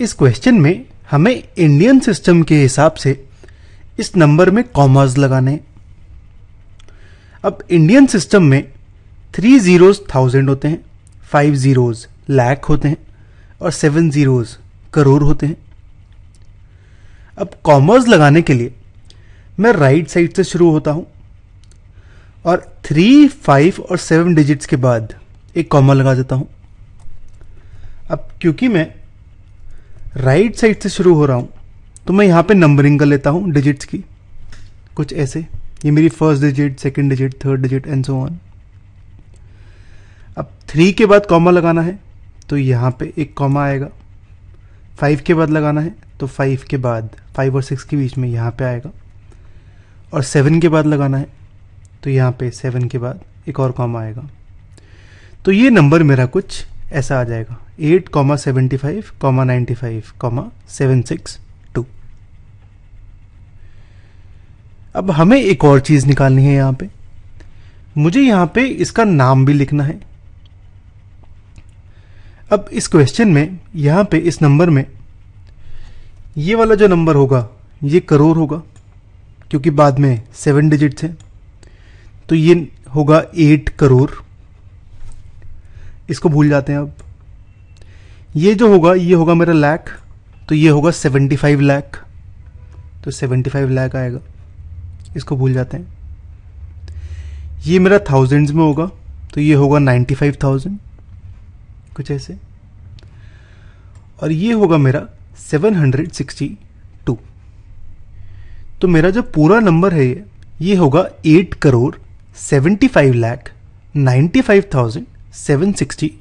इस क्वेश्चन में हमें इंडियन सिस्टम के हिसाब से इस नंबर में कॉमर्स लगाने अब इंडियन सिस्टम में थ्री जीरोज थाउजेंड होते हैं फाइव जीरोज लैक होते हैं और सेवन जीरोज करोड़ होते हैं अब कॉमर्स लगाने के लिए मैं राइट साइड से शुरू होता हूं और थ्री फाइव और सेवन डिजिट्स के बाद एक कॉमा लगा देता हूं अब क्योंकि मैं राइट साइड से शुरू हो रहा हूँ तो मैं यहाँ पे नंबरिंग कर लेता हूँ डिजिट्स की कुछ ऐसे ये मेरी first digit second digit third digit and so on अब थ्री के बाद कॉमा लगाना है तो यहाँ पे एक कॉमा आएगा फाइव के बाद लगाना है तो फाइव के बाद फाइव और सिक्स के बीच में यहाँ पे आएगा और सेवन के बाद लगाना है तो यहाँ पे सेवन के बाद एक और कॉमा आएगा तो ये नंबर मेरा कुछ ऐसा आ जाएगा eight comma seventy five comma ninety five comma seven six two अब हमें एक और चीज़ निकालनी है यहां पे मुझे यहां पे इसका नाम भी लिखना है अब इस क्वेश्चन में यहां पे इस नंबर में ये वाला जो नंबर होगा ये करोड़ होगा क्योंकि बाद में सेवन डिजिट है तो ये होगा एट करोड़ इसको भूल जाते हैं आप ये जो होगा ये होगा मेरा लैख तो ये होगा सेवेंटी फाइव लैख तो सेवेंटी फाइव लैख आएगा इसको भूल जाते हैं ये मेरा थाउजेंड्स में होगा तो ये होगा नाइन्टी फाइव थाउजेंड कुछ ऐसे और ये होगा मेरा सेवन हंड्रेड सिक्सटी टू तो मेरा जो पूरा नंबर है ये ये होगा eight crore seventy five lakh ninety five thousand seven sixty